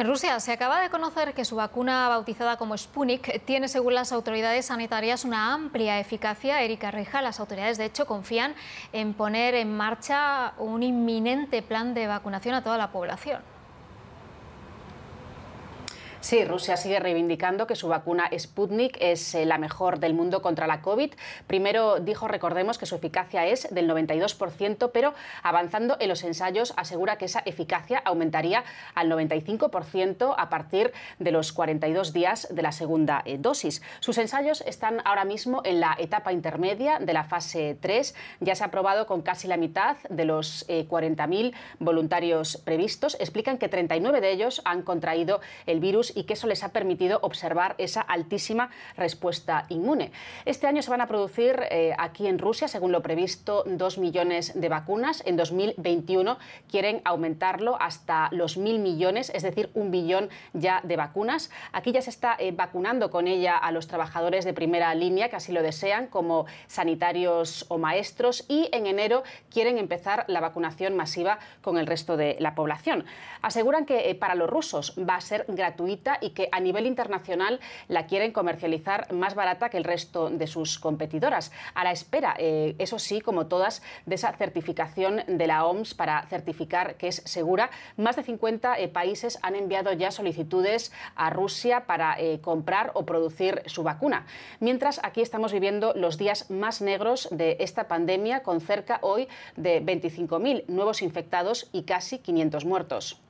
en Rusia se acaba de conocer que su vacuna bautizada como Sputnik tiene, según las autoridades sanitarias, una amplia eficacia. Erika Reja, las autoridades de hecho confían en poner en marcha un inminente plan de vacunación a toda la población. Sí, Rusia sigue reivindicando que su vacuna Sputnik es eh, la mejor del mundo contra la COVID. Primero dijo, recordemos, que su eficacia es del 92%, pero avanzando en los ensayos asegura que esa eficacia aumentaría al 95% a partir de los 42 días de la segunda eh, dosis. Sus ensayos están ahora mismo en la etapa intermedia de la fase 3. Ya se ha aprobado con casi la mitad de los 40.000 eh, voluntarios previstos. Explican que 39 de ellos han contraído el virus y que eso les ha permitido observar esa altísima respuesta inmune. Este año se van a producir eh, aquí en Rusia, según lo previsto, 2 millones de vacunas. En 2021 quieren aumentarlo hasta los mil millones, es decir, un billón ya de vacunas. Aquí ya se está eh, vacunando con ella a los trabajadores de primera línea que así lo desean, como sanitarios o maestros, y en enero quieren empezar la vacunación masiva con el resto de la población. Aseguran que eh, para los rusos va a ser gratuito y que a nivel internacional la quieren comercializar más barata que el resto de sus competidoras, a la espera, eh, eso sí, como todas, de esa certificación de la OMS para certificar que es segura. Más de 50 eh, países han enviado ya solicitudes a Rusia para eh, comprar o producir su vacuna. Mientras aquí estamos viviendo los días más negros de esta pandemia, con cerca hoy de 25.000 nuevos infectados y casi 500 muertos.